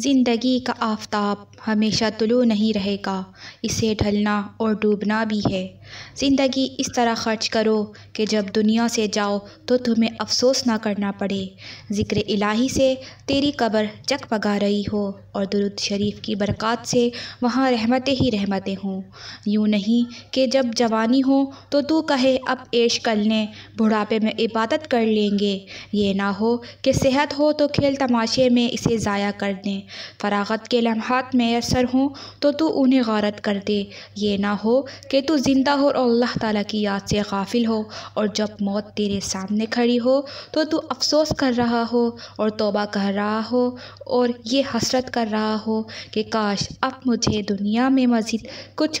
ज़िंदगी का आफ़ताब हमेशा तुलू नहीं रहेगा इसे ढलना और डूबना भी है ज़िंदगी इस तरह खर्च करो कि जब दुनिया से जाओ तो तुम्हें अफसोस ना करना पड़े ज़िक्र इलाही से तेरी कब्र जगमगा रही हो और दुरुद शरीफ की बरक़ात से वहाँ रहमतें ही रहमतें हों यूँ नहीं कि जब जवानी हो तो तू कहे अब ऐश कर लें बुढ़ापे में इबादत कर लेंगे ये ना हो कि सेहत हो तो खेल तमाशे में इसे ज़ाया कर दें फरागत के लम्हात मैसर हों तो तू उन्हें गारत कर दे ये ना हो कि तू ज़िंदा हो और अल्लाह ताला की याद से गाफिल हो और जब मौत तेरे सामने खड़ी हो तो तू अफसोस कर रहा हो और तोबा कर रहा हो और ये हसरत कर रहा हो कि काश अब मुझे दुनिया में मज़ीद कुछ